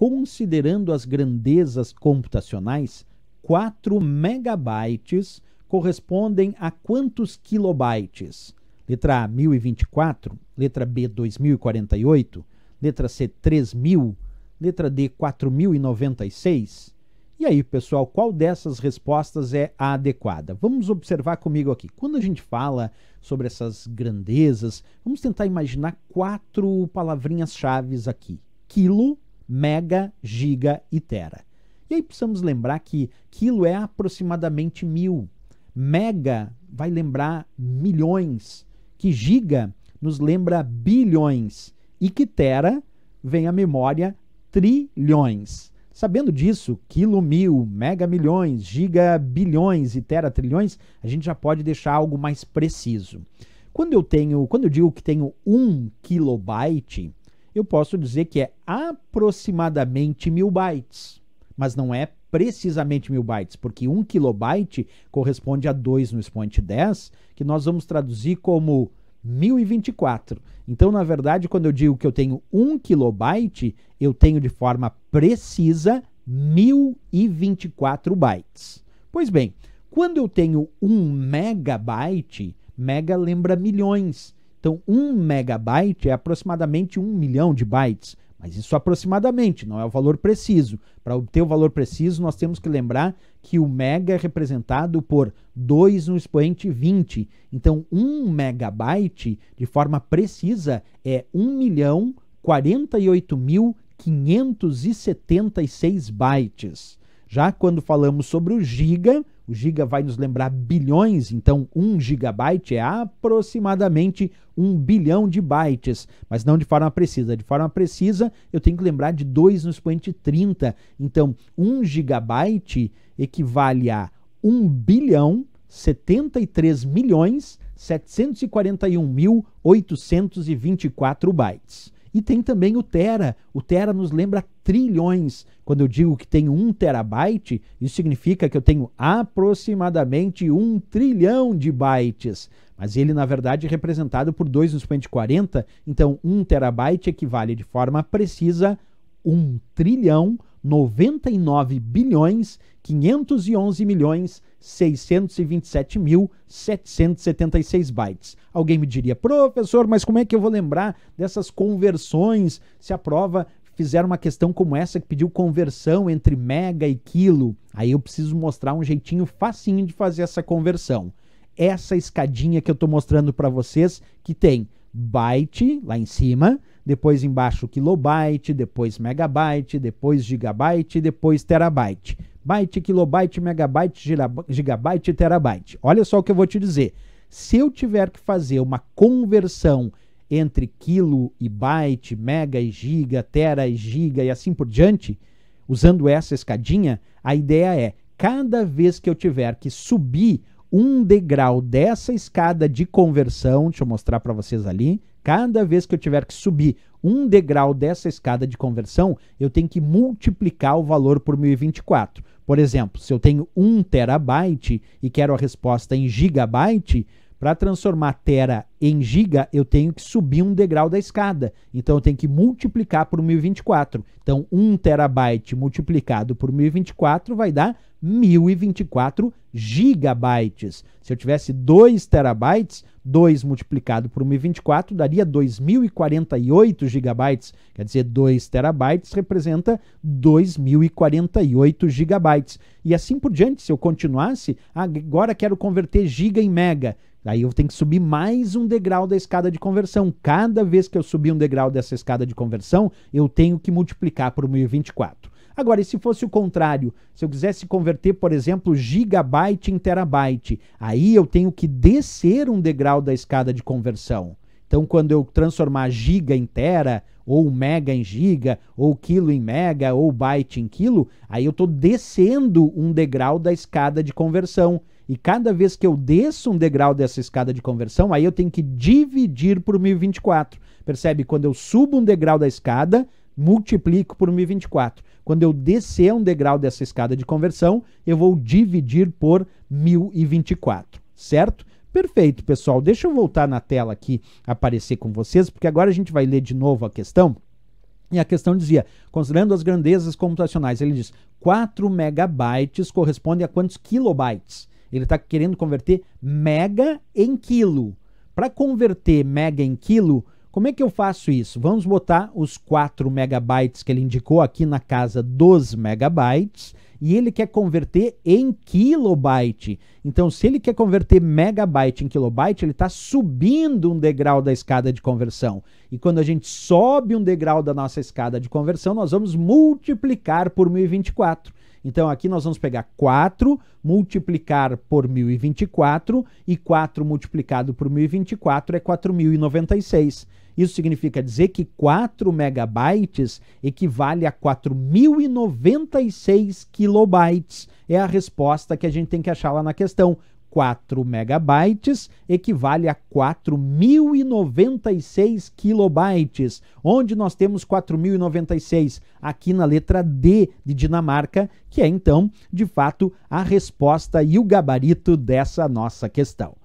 considerando as grandezas computacionais, 4 megabytes correspondem a quantos kilobytes? Letra A, 1024. Letra B, 2048. Letra C, 3000. Letra D, 4096. E aí, pessoal, qual dessas respostas é a adequada? Vamos observar comigo aqui. Quando a gente fala sobre essas grandezas, vamos tentar imaginar quatro palavrinhas-chave aqui: quilo, mega, giga e tera. E aí precisamos lembrar que quilo é aproximadamente mil, mega vai lembrar milhões, que giga nos lembra bilhões e que tera vem à memória trilhões. Sabendo disso, quilo mil, mega milhões, giga bilhões e tera trilhões, a gente já pode deixar algo mais preciso. Quando eu tenho, quando eu digo que tenho um kilobyte, eu posso dizer que é aproximadamente mil bytes, mas não é precisamente mil bytes, porque um kilobyte corresponde a 2 no expoente 10, que nós vamos traduzir como 1024. Então, na verdade, quando eu digo que eu tenho um kilobyte, eu tenho de forma precisa 1024 bytes. Pois bem, quando eu tenho um megabyte, mega lembra milhões. Então, um megabyte é aproximadamente um milhão de bytes, mas isso aproximadamente, não é o valor preciso. Para obter o valor preciso, nós temos que lembrar que o mega é representado por 2 no expoente 20. Então, um megabyte, de forma precisa, é 1 milhão 48.576 bytes. Já quando falamos sobre o giga, o giga vai nos lembrar bilhões, então um gigabyte é aproximadamente um bilhão de bytes, mas não de forma precisa. De forma precisa, eu tenho que lembrar de 2 no expoente 30. Então, um gigabyte equivale a 1 bilhão 73 milhões 741.824 bytes. E tem também o Tera. O Tera nos lembra trilhões. Quando eu digo que tenho um terabyte, isso significa que eu tenho aproximadamente um trilhão de bytes. Mas ele, na verdade, é representado por 2 nos expoente 40. Então, um terabyte equivale de forma precisa a um trilhão 99 bilhões 511 milhões 627 mil 776 bytes. Alguém me diria, professor, mas como é que eu vou lembrar dessas conversões se a prova fizer uma questão como essa que pediu conversão entre mega e quilo? Aí eu preciso mostrar um jeitinho facinho de fazer essa conversão. Essa escadinha que eu estou mostrando para vocês, que tem byte lá em cima, depois embaixo kilobyte, depois megabyte, depois gigabyte, depois terabyte. Byte, kilobyte, megabyte, gigabyte, terabyte. Olha só o que eu vou te dizer. Se eu tiver que fazer uma conversão entre quilo e byte, mega e giga, tera e giga e assim por diante, usando essa escadinha, a ideia é cada vez que eu tiver que subir um degrau dessa escada de conversão, deixa eu mostrar para vocês ali, Cada vez que eu tiver que subir um degrau dessa escada de conversão, eu tenho que multiplicar o valor por 1024. Por exemplo, se eu tenho 1 terabyte e quero a resposta em gigabyte, para transformar tera em giga, eu tenho que subir um degrau da escada. Então eu tenho que multiplicar por 1024. Então 1 terabyte multiplicado por 1024 vai dar 1024 gigabytes. Se eu tivesse 2 terabytes, 2 multiplicado por 1024 daria 2048 gigabytes. Quer dizer, 2 terabytes representa 2048 gigabytes. E assim por diante, se eu continuasse, ah, agora quero converter giga em mega. Aí eu tenho que subir mais um degrau da escada de conversão. Cada vez que eu subir um degrau dessa escada de conversão, eu tenho que multiplicar por 1024. Agora, e se fosse o contrário? Se eu quisesse converter, por exemplo, gigabyte em terabyte, aí eu tenho que descer um degrau da escada de conversão. Então, quando eu transformar giga em tera, ou mega em giga, ou quilo em mega, ou byte em quilo, aí eu estou descendo um degrau da escada de conversão. E cada vez que eu desço um degrau dessa escada de conversão, aí eu tenho que dividir por 1024. Percebe? Quando eu subo um degrau da escada, multiplico por 1024. Quando eu descer um degrau dessa escada de conversão, eu vou dividir por 1024, certo? Perfeito, pessoal. Deixa eu voltar na tela aqui aparecer com vocês, porque agora a gente vai ler de novo a questão. E a questão dizia: considerando as grandezas computacionais, ele diz 4 megabytes corresponde a quantos kilobytes? Ele está querendo converter mega em quilo. Para converter mega em quilo, como é que eu faço isso? Vamos botar os 4 megabytes que ele indicou aqui na casa dos megabytes e ele quer converter em kilobyte. Então, se ele quer converter megabyte em kilobyte, ele está subindo um degrau da escada de conversão. E quando a gente sobe um degrau da nossa escada de conversão, nós vamos multiplicar por 1024. Então aqui nós vamos pegar 4, multiplicar por 1024 e 4 multiplicado por 1024 é 4096. Isso significa dizer que 4 megabytes equivale a 4096 kilobytes. É a resposta que a gente tem que achar lá na questão. 4 megabytes equivale a 4.096 kilobytes. Onde nós temos 4.096? Aqui na letra D de Dinamarca, que é então, de fato, a resposta e o gabarito dessa nossa questão.